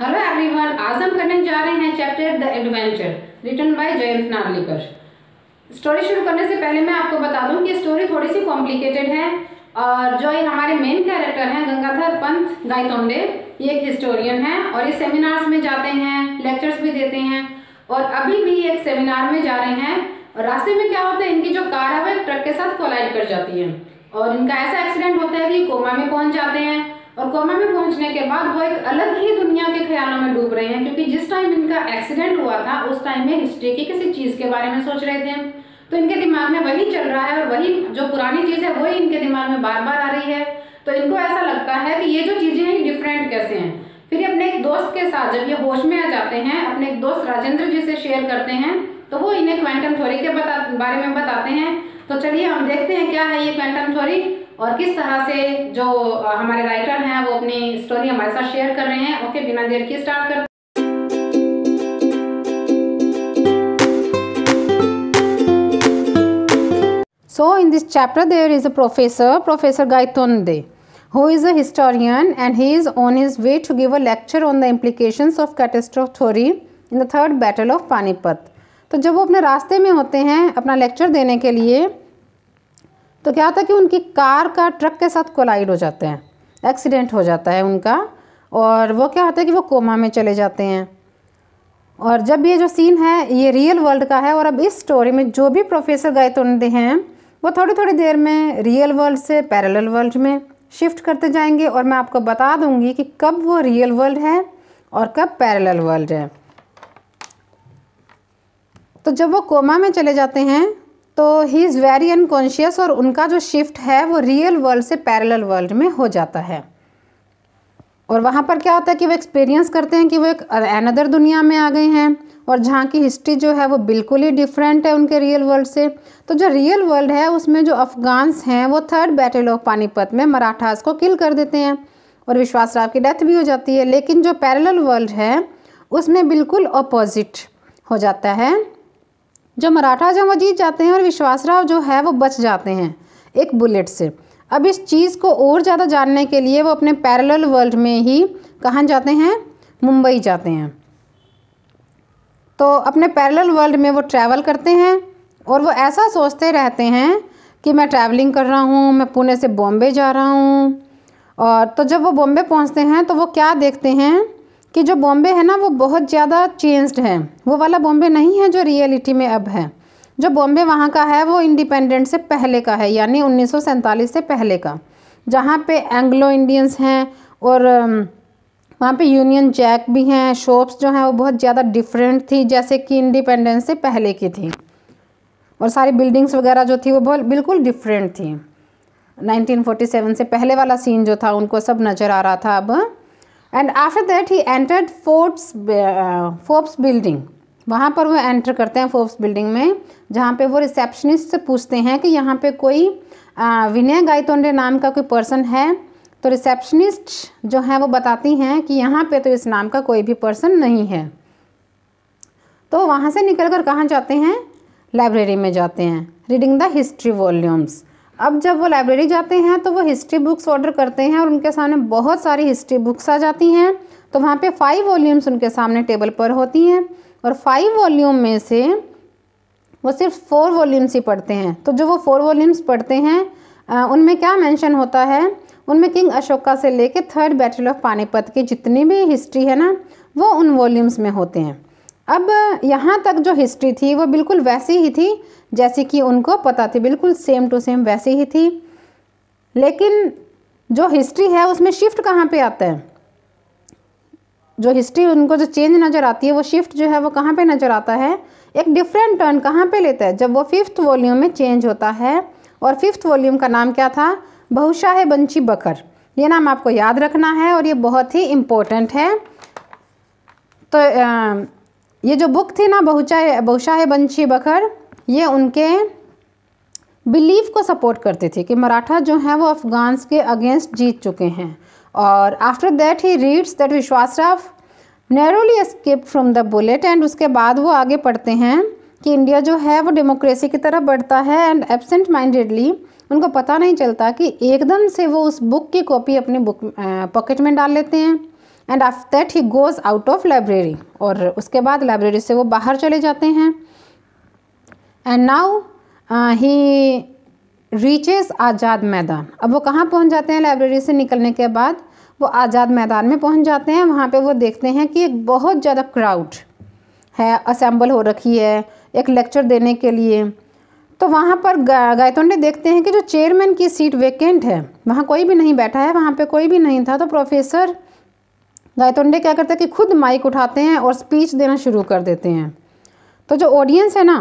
Hello everyone आज हम करने जा रहे हैं chapter the adventure written by Jayant Narlikar story शुरू करने से पहले मैं आपको बता दूं कि स्टोरी थोड़ी सी कॉम्प्लिकेटेड है और जो ये हमारे मेन कैरेक्टर हैं गंगाधर पंत गायतोंडे ये एक हिस्टोरियन है और ये सेमिनार्स में जाते हैं लेक्चर्स भी देते हैं और अभी भी एक सेमिनार में जा रहे हैं और रास्ते में क्या होता है इनकी जो कार है वो ट्रक के साथ कोलाइड कर जाती है और इनका ऐसा एक्सीडेंट होता है कि कोमा में पहुंच जाते हैं और कोमा में पहुंचने के बाद वो एक अलग ही दुनिया के ख्यालों में डूब रहे हैं क्योंकि जिस टाइम इनका एक्सीडेंट हुआ था उस टाइम में हिस्ट्री की किसी चीज़ के बारे में सोच रहे थे तो इनके दिमाग में वही चल रहा है और वही जो पुरानी चीज़ है वही इनके दिमाग में बार बार आ रही है तो इनको ऐसा लगता है कि ये जो चीज़ें हैं डिफरेंट कैसे हैं फिर ये अपने एक दोस्त के साथ जब ये होश में आ जाते हैं अपने एक दोस्त राजेंद्र जी से शेयर करते हैं तो वो इन्हें क्वांटम थ्योरी के बता बारे में बताते हैं तो चलिए हम देखते हैं क्या है ये क्वांटम थ्योरी और किस तरह से जो हमारे राइटर हैं वो अपनी स्टोरी हमारे साथ शेयर कर रहे हैं ओके बिना देर के स्टार्ट कर so in this chapter there is a professor professor Gaitonde who is a historian and he is on his way to give a lecture on the implication of catastrophe theory in the third battle of Panipat तो जब वो अपने रास्ते में होते हैं अपना lecture देने के लिए तो क्या होता है कि उनकी कार का ट्रक के साथ कोलाइड हो जाते हैं एक्सीडेंट हो जाता है उनका और वो क्या होता है कि वो कोमा में चले जाते हैं और जब ये जो सीन है ये रियल वर्ल्ड का है और अब इस स्टोरी में जो भी प्रोफेसर गायतोंडे हैं वो थोड़ी थोड़ी देर में रियल वर्ल्ड से पैरेलल वर्ल्ड में शिफ्ट करते जाएंगे और मैं आपको बता दूंगी कि कब वो रियल वर्ल्ड है और कब पैरेलल वर्ल्ड है तो जब वो कोमा में चले जाते हैं तो ही इज़ वेरी अनकॉन्शियस और उनका जो शिफ्ट है वो रियल वर्ल्ड से पैरेलल वर्ल्ड में हो जाता है और वहाँ पर क्या होता है कि वो एक्सपीरियंस करते हैं कि वो एक अनदर दुनिया में आ गए हैं और जहाँ की हिस्ट्री जो है वो बिल्कुल ही डिफरेंट है उनके रियल वर्ल्ड से तो जो रियल वर्ल्ड है उसमें जो अफ़गान्स हैं वो थर्ड बैटल ऑफ पानीपत में मराठास को किल कर देते हैं और विश्वास राव की डेथ भी हो जाती है लेकिन जो पैरेलल वर्ल्ड है उसमें बिल्कुल अपोजिट हो जाता है जो मराठा जो वो जीत जाते हैं और विश्वासराव जो है वो बच जाते हैं एक बुलेट से अब इस चीज़ को और ज़्यादा जानने के लिए वो अपने पैरेलल वर्ल्ड में ही कहाँ जाते हैं मुंबई जाते हैं तो अपने पैरेलल वर्ल्ड में वो ट्रैवल करते हैं और वो ऐसा सोचते रहते हैं कि मैं ट्रैवलिंग कर रहा हूँ मैं पुणे से बॉम्बे जा रहा हूँ और तो जब वो बॉम्बे पहुँचते हैं तो वो क्या देखते हैं कि जो बॉम्बे है ना वो बहुत ज़्यादा चेंज्ड है वो वाला बॉम्बे नहीं है जो रियलिटी में अब है जो बॉम्बे वहाँ का है वो इंडिपेंडेंट से पहले का है यानी उन्नीस से पहले का जहाँ पे एंग्लो इंडियंस हैं और वहाँ पे यूनियन जैक भी हैं शॉप्स जो हैं वो बहुत ज़्यादा डिफरेंट थी जैसे कि इंडिपेंडेंस से पहले की थी और सारी बिल्डिंग्स वगैरह जो थी वो बहुत बिल्कुल डिफरेंट थी 1947 से पहले वाला सीन जो था उनको सब नज़र आ रहा था अब and after that he entered forts Forbes building वहाँ पर वो एंटर करते हैं फोर्ब्स बिल्डिंग में जहाँ पे वो रिसेप्शनिस्ट से पूछते हैं कि यहाँ पे कोई विनय गायतोंडे नाम का कोई पर्सन है तो रिसेप्शनिस्ट जो हैं वो बताती हैं कि यहाँ पे तो इस नाम का कोई भी पर्सन नहीं है तो वहाँ से निकल कर कहाँ जाते हैं लाइब्रेरी में जाते हैं रीडिंग द हिस्ट्री वॉल्यूम्स अब जब वो लाइब्रेरी जाते हैं तो वो हिस्ट्री बुक्स ऑर्डर करते हैं और उनके सामने बहुत सारी हिस्ट्री बुक्स आ जाती हैं तो वहाँ पे फाइव वॉल्यूम्स उनके सामने टेबल पर होती हैं और फाइव वॉल्यूम में से वो सिर्फ फोर वॉल्यूम्स ही पढ़ते हैं तो जो वो फोर वॉल्यूम्स पढ़ते हैं उनमें क्या मैंशन होता है उनमें किंग अशोका से लेकर थर्ड बैटल ऑफ पानीपत की जितनी भी हिस्ट्री है ना वो उन वॉल्यूम्स में होते हैं अब यहाँ तक जो हिस्ट्री थी वो बिल्कुल वैसी ही थी जैसी कि उनको पता थी बिल्कुल सेम टू सेम वैसी ही थी लेकिन जो हिस्ट्री है उसमें शिफ्ट कहाँ पे आता है जो हिस्ट्री उनको जो चेंज नज़र आती है वो शिफ्ट जो है वो कहाँ पे नज़र आता है एक डिफरेंट टर्न कहाँ पे लेता है जब वो फिफ्थ वॉल्यूम में चेंज होता है और फिफ्थ वॉल्यूम का नाम क्या था बहुशाह बंशी बकर ये नाम आपको याद रखना है और ये बहुत ही इम्पोर्टेंट है तो आ, ये जो बुक थी ना बहुचाह बहुशाहे बंशी बखर ये उनके बिलीफ को सपोर्ट करते थे कि मराठा जो हैं वो अफ़गान्स के अगेंस्ट जीत चुके हैं और after that he reads that Vishwasrao narrowly escape from the bullet and उसके बाद वो आगे पढ़ते हैं कि इंडिया जो है वो डेमोक्रेसी की तरफ बढ़ता है एंड एबसेंट माइंडेडली उनको पता नहीं चलता कि एकदम से वो उस बुक की कॉपी अपने बुक पॉकेट में डाल लेते हैं and after that he goes out of library और उसके बाद लाइब्रेरी से वो बाहर चले जाते हैं एंड नाउ ही रीचेज़ आज़ाद मैदान अब वो कहाँ पहुँच जाते हैं लाइब्रेरी से निकलने के बाद वो आज़ाद मैदान में पहुँच जाते हैं वहाँ पर वो देखते हैं कि एक बहुत ज़्यादा क्राउड है असम्बल हो रखी है एक लेक्चर देने के लिए तो वहाँ पर गायतोंडे देखते हैं कि जो चेयरमैन की सीट वेकेंट है वहाँ कोई भी नहीं बैठा है वहाँ पे कोई भी नहीं था तो प्रोफेसर गायतोंडे क्या करते हैं कि खुद माइक उठाते हैं और स्पीच देना शुरू कर देते हैं तो जो ऑडियंस है ना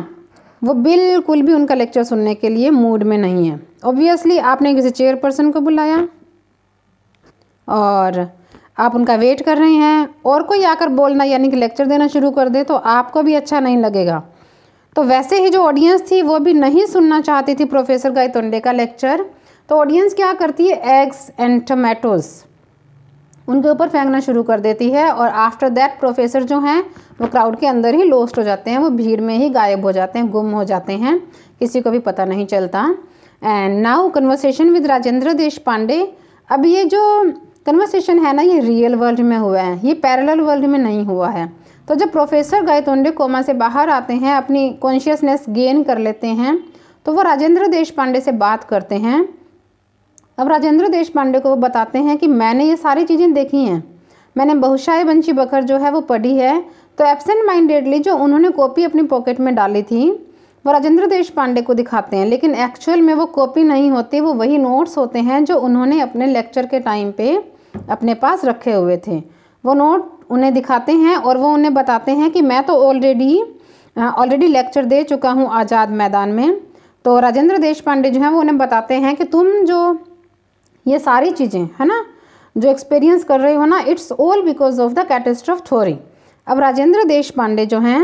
वो बिल्कुल भी उनका लेक्चर सुनने के लिए मूड में नहीं है ऑब्वियसली आपने किसी चेयरपर्सन को बुलाया और आप उनका वेट कर रहे हैं और कोई आकर बोलना यानी कि लेक्चर देना शुरू कर दे तो आपको भी अच्छा नहीं लगेगा तो वैसे ही जो ऑडियंस थी वो भी नहीं सुनना चाहती थी प्रोफेसर गायतोंडे का लेक्चर तो ऑडियंस क्या करती है एग्स एंड टमेटोज उनके ऊपर फेंकना शुरू कर देती है और आफ्टर दैट प्रोफेसर जो हैं वो क्राउड के अंदर ही लोस्ट हो जाते हैं वो भीड़ में ही गायब हो जाते हैं गुम हो जाते हैं किसी को भी पता नहीं चलता and now conversation with Rajendra Deshpande अब ये जो कन्वर्सेशन है ना ये रियल वर्ल्ड में हुआ है ये पैरेलल वर्ल्ड में नहीं हुआ है तो जब प्रोफेसर गायतोंडे कोमा से बाहर आते हैं अपनी कॉन्शियसनेस गेन कर लेते हैं तो वो राजेंद्र देश पांडे से बात करते हैं अब राजेंद्र देश पांडे को बताते हैं कि मैंने ये सारी चीज़ें देखी हैं मैंने बहुशाही बंशी बखर जो है वो पढ़ी है तो एबसेंट माइंडेडली जो उन्होंने कॉपी अपनी पॉकेट में डाली थी वो राजेंद्र देश पांडे को दिखाते हैं लेकिन एक्चुअल में वो कॉपी नहीं होती वो वही नोट्स होते हैं जो उन्होंने अपने लेक्चर के टाइम पे अपने पास रखे हुए थे वो नोट उन्हें दिखाते हैं और वो उन्हें बताते हैं कि मैं तो ऑलरेडी ऑलरेडी लेक्चर दे चुका हूँ आज़ाद मैदान में तो राजेंद्र देश पांडे जो हैं वो उन्हें बताते हैं कि तुम जो ये सारी चीज़ें है ना जो एक्सपीरियंस कर रहे हो ना it's all because of the catastrophe theory अब राजेंद्र देश पांडे जो हैं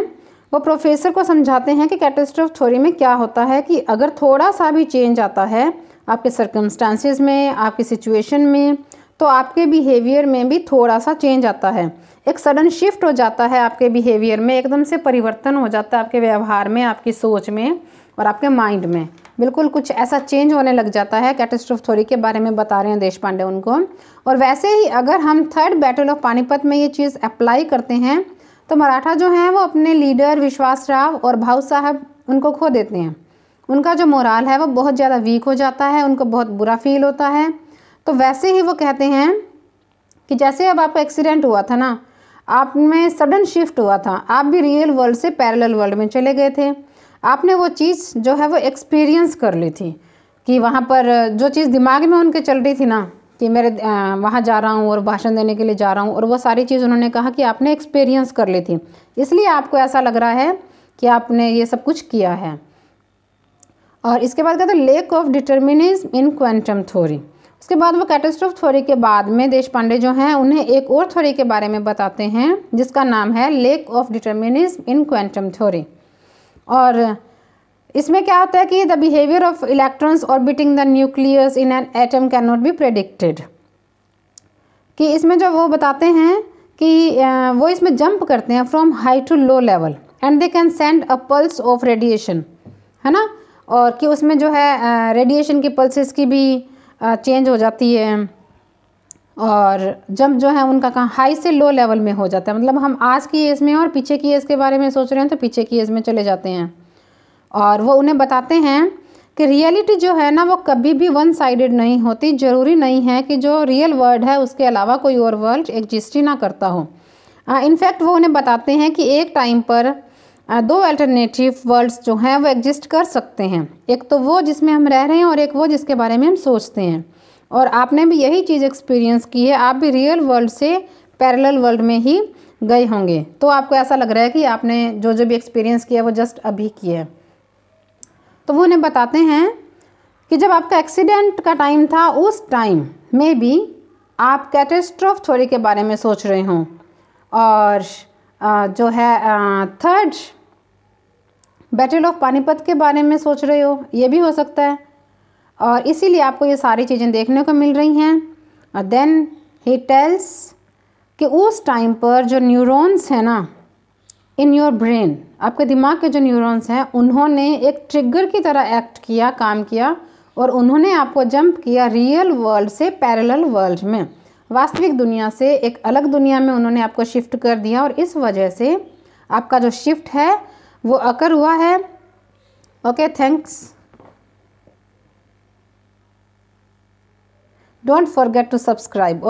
वो प्रोफेसर को समझाते हैं कि कैटेस्ट्रफ थोरी में क्या होता है कि अगर थोड़ा सा भी चेंज आता है आपके सर्कमस्टांसिस में आपकी सिचुएशन में तो आपके बिहेवियर में भी थोड़ा सा चेंज आता है एक सडन शिफ्ट हो जाता है आपके बिहेवियर में एकदम से परिवर्तन हो जाता है आपके व्यवहार में आपकी सोच में और आपके माइंड में बिल्कुल कुछ ऐसा चेंज होने लग जाता है कैटेस्ट्रोफ थोड़ी के बारे में बता रहे हैं देश पांडे उनको और वैसे ही अगर हम थर्ड बैटल ऑफ पानीपत में ये चीज़ अप्लाई करते हैं तो मराठा जो हैं वो अपने लीडर विश्वास राव और भाऊ साहब उनको खो देते हैं उनका जो मोराल है वो बहुत ज़्यादा वीक हो जाता है उनको बहुत बुरा फील होता है तो वैसे ही वो कहते हैं कि जैसे अब आपका एक्सीडेंट हुआ था ना आप में सडन शिफ्ट हुआ था आप भी रियल वर्ल्ड से पैरेलल वर्ल्ड में चले गए थे आपने वो चीज़ जो है वो एक्सपीरियंस कर ली थी कि वहाँ पर जो चीज़ दिमाग में उनके चल रही थी ना कि मेरे वहाँ जा रहा हूँ और भाषण देने के लिए जा रहा हूँ और वो सारी चीज़ उन्होंने कहा कि आपने एक्सपीरियंस कर ली थी इसलिए आपको ऐसा लग रहा है कि आपने ये सब कुछ किया है और इसके बाद कहते हैं lack of determinism in quantum theory उसके बाद वो कैटेस्ट्रोफ थ्योरी के बाद में देश पांडे जो हैं उन्हें एक और थ्योरी के बारे में बताते हैं जिसका नाम है lack of determinism in quantum theory और इसमें क्या होता है कि the behaviour of electrons orbiting the nucleus in an atom can not be predicted कि इसमें जो वो बताते हैं कि वो इसमें जंप करते हैं from high to low level and they can send a pulse of radiation है ना और कि उसमें जो है रेडिएशन की पल्सेस की भी चेंज हो जाती है और जब जो है उनका कहाँ हाई से लो लेवल में हो जाता है मतलब हम आज की एज में और पीछे की एज के बारे में सोच रहे हैं तो पीछे की एज में चले जाते हैं और वो उन्हें बताते हैं कि रियलिटी जो है ना वो कभी भी वन साइडेड नहीं होती ज़रूरी नहीं है कि जो रियल वर्ल्ड है उसके अलावा कोई और वर्ल्ड एग्जिस्ट ही ना करता हो इनफैक्ट वो उन्हें बताते हैं कि एक टाइम पर दो अल्टरनेटिव वर्ल्ड्स जो हैं वो एग्जिस्ट कर सकते हैं एक तो वो जिसमें हम रह रहे हैं और एक वो जिसके बारे में हम सोचते हैं और आपने भी यही चीज़ एक्सपीरियंस की है आप भी रियल वर्ल्ड से पैरेलल वर्ल्ड में ही गए होंगे तो आपको ऐसा लग रहा है कि आपने जो जो भी एक्सपीरियंस किया वो जस्ट अभी किया है तो वो उन्हें बताते हैं कि जब आपका एक्सीडेंट का टाइम था उस टाइम में भी आप कैटेस्ट्रोफ थ्योरी के बारे में सोच रहे हों और जो है थर्ड बैटल ऑफ पानीपत के बारे में सोच रहे हो ये भी हो सकता है और इसीलिए आपको ये सारी चीज़ें देखने को मिल रही हैं और देन ही टेल्स कि उस टाइम पर जो न्यूरॉन्स हैं ना इन योर ब्रेन आपके दिमाग के जो न्यूरॉन्स हैं उन्होंने एक ट्रिगर की तरह एक्ट किया काम किया और उन्होंने आपको जंप किया रियल वर्ल्ड से पैरेलल वर्ल्ड में वास्तविक दुनिया से एक अलग दुनिया में उन्होंने आपको शिफ्ट कर दिया और इस वजह से आपका जो शिफ्ट है वो अकर हुआ है okay thanks Don't forget to subscribe.